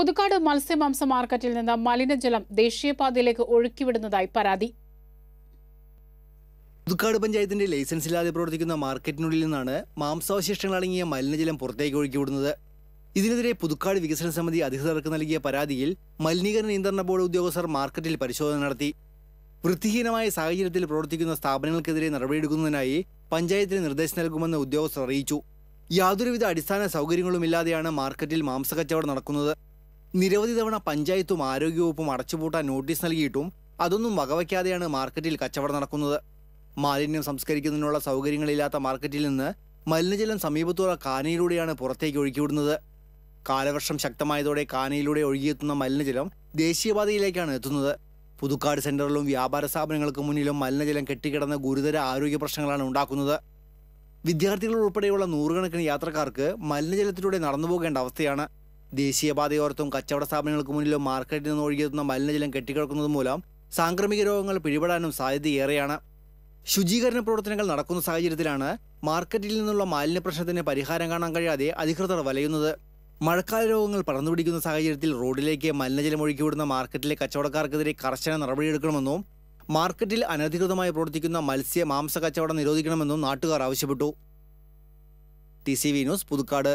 പുതുക്കാട് മത്സ്യമാംസ മാർക്കറ്റിൽ നിന്ന് മലിനജലം ദേശീയപാതയിലേക്ക് ഒഴുക്കിവിടുന്നതായി പരാതി പുതുക്കാട് പഞ്ചായത്തിന്റെ ലൈസൻസ് ഇല്ലാതെ പ്രവർത്തിക്കുന്ന മാർക്കറ്റിനുള്ളിൽ നിന്നാണ് മാംസാവശിഷ്ടങ്ങൾ അടങ്ങിയ മലിനജലം പുറത്തേക്ക് ഒഴുക്കിവിടുന്നത് ഇതിനെതിരെ പുതുക്കാട് വികസന സമിതി അധികൃതർക്ക് നൽകിയ പരാതിയിൽ മലിനീകരണ നിയന്ത്രണ ബോർഡ് ഉദ്യോഗസ്ഥർ മാർക്കറ്റിൽ പരിശോധന നടത്തി വൃത്തിഹീനമായ സാഹചര്യത്തിൽ പ്രവർത്തിക്കുന്ന സ്ഥാപനങ്ങൾക്കെതിരെ നടപടിയെടുക്കുന്നതിനായി പഞ്ചായത്തിന് നിർദ്ദേശം നൽകുമെന്ന് ഉദ്യോഗസ്ഥർ അറിയിച്ചു യാതൊരുവിധ അടിസ്ഥാന സൗകര്യങ്ങളുമില്ലാതെയാണ് മാർക്കറ്റിൽ മാംസക്കച്ചവടം നടക്കുന്നത് നിരവധി തവണ പഞ്ചായത്തും ആരോഗ്യവകുപ്പും അടച്ചുപൂട്ടാൻ നോട്ടീസ് നൽകിയിട്ടും അതൊന്നും വകവയ്ക്കാതെയാണ് മാർക്കറ്റിൽ കച്ചവടം നടക്കുന്നത് മാലിന്യം സംസ്കരിക്കുന്നതിനുള്ള സൗകര്യങ്ങളില്ലാത്ത മാർക്കറ്റിൽ നിന്ന് മലിനജലം സമീപത്തുള്ള കാനയിലൂടെയാണ് പുറത്തേക്ക് ഒഴുക്കിവിടുന്നത് കാലവർഷം ശക്തമായതോടെ കാനയിലൂടെ ഒഴുകിയെത്തുന്ന മലിനജലം ദേശീയപാതയിലേക്കാണ് എത്തുന്നത് പുതുക്കാട് സെന്ററിലും വ്യാപാര സ്ഥാപനങ്ങൾക്ക് മുന്നിലും മലിനജലം കെട്ടിക്കിടന്ന ഗുരുതര ആരോഗ്യ പ്രശ്നങ്ങളാണ് ഉണ്ടാക്കുന്നത് വിദ്യാർത്ഥികൾ ഉൾപ്പെടെയുള്ള നൂറുകണക്കിന് യാത്രക്കാർക്ക് മലിനജലത്തിലൂടെ നടന്നു പോകേണ്ട അവസ്ഥയാണ് ദേശീയപാതയോർത്തും കച്ചവട സ്ഥാപനങ്ങൾക്ക് മുന്നിലും മാർക്കറ്റിൽ നിന്ന് ഒഴുകിയെത്തുന്ന മലിനജലം കെട്ടിക്കിടക്കുന്നത് മൂലം സാംക്രമിക രോഗങ്ങൾ പിടിപെടാനും സാധ്യതയേറെയാണ് ശുചീകരണ പ്രവർത്തനങ്ങൾ നടക്കുന്ന സാഹചര്യത്തിലാണ് മാർക്കറ്റിൽ നിന്നുള്ള മാലിന്യ പ്രശ്നത്തിന് പരിഹാരം കാണാൻ കഴിയാതെ അധികൃതർ വലയുന്നത് മഴക്കാല രോഗങ്ങൾ പടർന്നുപിടിക്കുന്ന സാഹചര്യത്തിൽ റോഡിലേക്ക് മലിനജലം വിടുന്ന മാർക്കറ്റിലെ കച്ചവടക്കാർക്കെതിരെ കർശന നടപടിയെടുക്കണമെന്നും മാർക്കറ്റിൽ അനധികൃതമായി പ്രവർത്തിക്കുന്ന മത്സ്യ മാംസ കച്ചവടം നിരോധിക്കണമെന്നും നാട്ടുകാർ ആവശ്യപ്പെട്ടു T C V news Puthukkad